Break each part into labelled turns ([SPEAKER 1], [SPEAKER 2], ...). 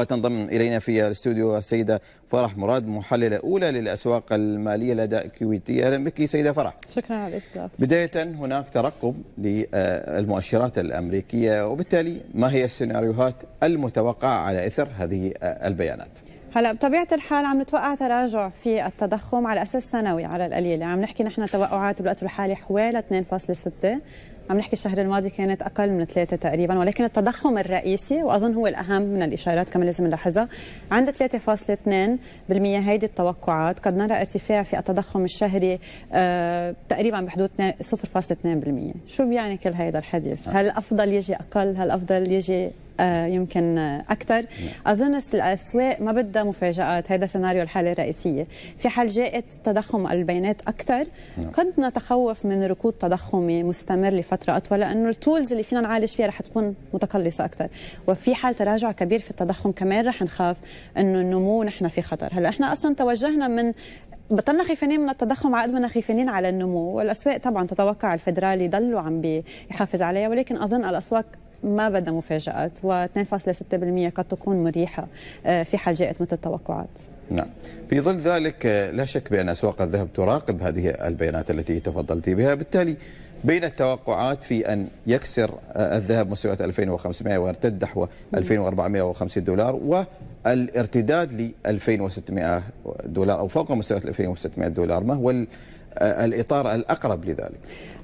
[SPEAKER 1] وتنضم إلينا في الاستوديو السيدة فرح مراد محللة أولى للأسواق المالية لدى كويتية أهلا بك سيدة فرح
[SPEAKER 2] شكرا على الاستضافة
[SPEAKER 1] بداية هناك ترقب للمؤشرات الأمريكية وبالتالي ما هي السيناريوهات المتوقعة على إثر هذه البيانات
[SPEAKER 2] هلا بطبيعه الحال عم نتوقع تراجع في التضخم على اساس سنوي على القليل عم نحكي نحن توقعات بالوقت الحالي حوالي 2.6 عم نحكي الشهر الماضي كانت اقل من ثلاثه تقريبا ولكن التضخم الرئيسي واظن هو الاهم من الاشارات كمان لازم نلاحظها عند 3.2% هيدي التوقعات قد نرى ارتفاع في التضخم الشهري آه تقريبا بحدود 0.2% شو بيعني كل هذا الحديث نعم. هل الافضل يجي اقل هل الافضل يجي آه، يمكن اكثر نعم. اظن الاسواق ما بدها مفاجات هذا سيناريو الحاله الرئيسيه في حال جاءت تضخم البيانات اكثر قد نعم. نتخوف من ركود تضخمي مستمر لفتره اطول لانه التولز اللي فينا نعالج فيها رح تكون متقلصه اكثر وفي حال تراجع كبير في التضخم كمان رح نخاف انه النمو نحن في خطر هلا احنا اصلا توجهنا من بطلنا خيفانين من التضخم على قد ما خيفانين على النمو والاسواق طبعا تتوقع الفدرالي يضلوا عم بيحافظ عليها ولكن اظن الاسواق ما بدها مفاجآت و2.6% قد تكون مريحة آه، في حال جاءت مثل التوقعات
[SPEAKER 1] نعم في ظل ذلك آه، لا شك بأن أسواق الذهب تراقب هذه البيانات التي تفضلتي بها بالتالي بين التوقعات في أن يكسر آه، الذهب مستويات 2500 ويرتد نحو 2450 دولار و الارتداد ل 2600 دولار او فوق مستويات 2600 دولار ما هو آه، الاطار الاقرب لذلك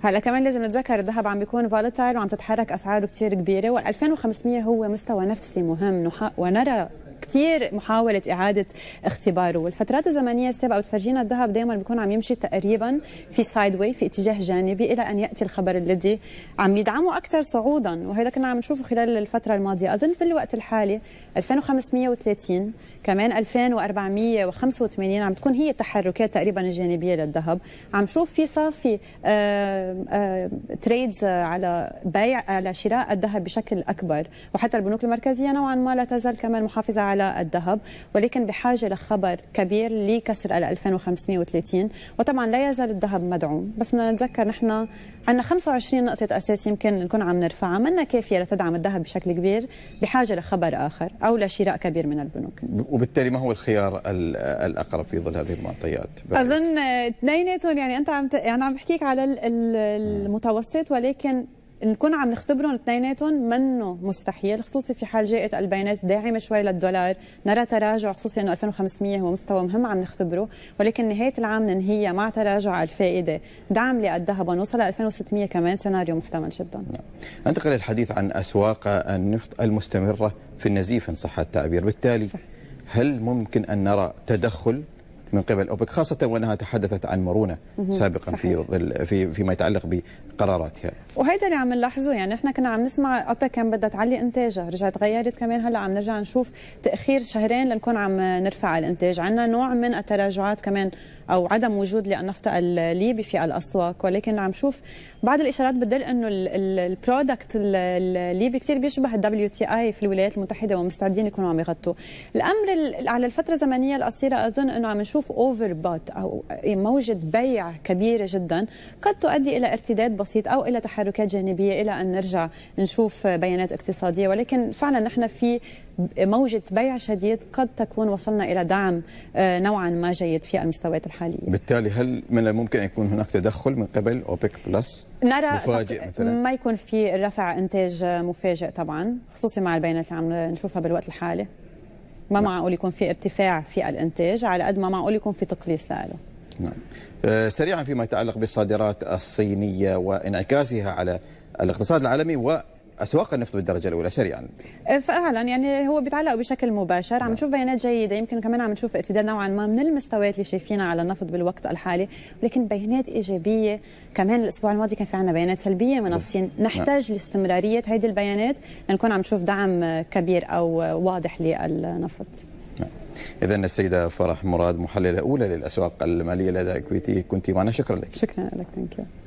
[SPEAKER 2] هلا كمان لازم نتذكر الذهب عم بيكون فولاتايل وعم تتحرك اسعاره كثير كبيره وال2500 هو مستوى نفسي مهم ونرى كثير محاوله اعاده اختباره والفترات الزمنيه السابقه وتفرجينا الذهب دائما بيكون عم يمشي تقريبا في سايد واي في اتجاه جانبي الى ان ياتي الخبر الذي عم يدعمه اكثر صعودا وهذا كنا عم نشوفه خلال الفتره الماضيه اظن بالوقت الحالي 2530 كمان 2485 عم تكون هي التحركات تقريبا الجانبيه للذهب عم نشوف في صافي تريدز آه، آه، على بيع على شراء الذهب بشكل اكبر وحتى البنوك المركزيه نوعا ما لا تزال كمان محافظه على الذهب ولكن بحاجه لخبر كبير لكسر ال 2530 وطبعا لا يزال الذهب مدعوم بس بدنا نتذكر نحن عندنا 25 نقطه اساس يمكن نكون عم نرفعها منا كافيه لتدعم الذهب بشكل كبير بحاجه لخبر اخر او لشراء كبير من البنوك
[SPEAKER 1] وبالتالي ما هو الخيار الاقرب في ظل هذه المعطيات اظن
[SPEAKER 2] اثنيناتهم يعني انت عم يعني عم بحكيك على المتوسط ولكن نكون عم نختبرهم اثنيناتهم منه مستحيل خصوصي في حال جاءت البيانات داعمه شوي للدولار نرى تراجع خصوصي انه 2500 هو مستوى مهم عم نختبره ولكن نهايه العام ننهي مع تراجع الفائده دعم للذهب ونوصل ل 2600 كمان سيناريو محتمل جدا
[SPEAKER 1] ننتقل نعم. للحديث عن اسواق النفط المستمره في النزيف ان صح التعبير بالتالي صح. هل ممكن ان نرى تدخل من قبل اوبك خاصه وانها تحدثت عن مرونه سابقا صحيح. في في فيما يتعلق قراراتها يعني.
[SPEAKER 2] وهيدا اللي عم نلاحظه يعني احنا كنا عم نسمع ابا كان بدها تعلي انتاجها رجعت غيرت كمان هلا عم نرجع نشوف تاخير شهرين لنكون عم نرفع الانتاج عندنا نوع من التراجعات كمان او عدم وجود للنفط الليبي في الاسواق ولكن عم شوف بعض الاشارات بتدل انه البرودكت الليبي كثير بيشبه الدبليو تي اي في الولايات المتحده ومستعدين يكونوا عم يغطوا الامر على الفتره الزمنيه القصيره اظن انه عم نشوف اوفر بات او موجه بيع كبيره جدا قد تؤدي الى ارتداد بسيط بسيط او الى تحركات جانبيه الى ان نرجع نشوف بيانات اقتصاديه ولكن فعلا نحن في موجة بيع شديد قد تكون وصلنا إلى دعم آه، نوعا ما جيد في المستويات الحالية
[SPEAKER 1] بالتالي هل من الممكن أن يكون هناك تدخل من قبل أوبيك بلس؟ نرى مفاجئ مثلا
[SPEAKER 2] ما يكون في رفع إنتاج مفاجئ طبعا خصوصي مع البيانات اللي عم نشوفها بالوقت الحالي ما نعم. معقول يكون في ارتفاع في الإنتاج على قد ما معقول يكون في تقليص لإله
[SPEAKER 1] نعم. آه، سريعا فيما يتعلق بالصادرات الصينية وانعكاسها على الاقتصاد العالمي و اسواق النفط بالدرجه الاولى سريعا
[SPEAKER 2] آه، فعلا يعني هو بيتعلق بشكل مباشر عم نعم. نشوف بيانات جيده يمكن كمان عم نشوف ارتداد نوعا ما من المستويات اللي شايفينها على النفط بالوقت الحالي ولكن بيانات ايجابيه كمان الاسبوع الماضي كان في عندنا بيانات سلبيه من نعم. الصين نحتاج نعم. لاستمراريه هذه البيانات لنكون عم نشوف دعم كبير او واضح للنفط نعم.
[SPEAKER 1] إذا السيدة فرح مراد محللة أولى للأسواق المالية لدى كويتي كنت معنا شكرا لك
[SPEAKER 2] شكرا لك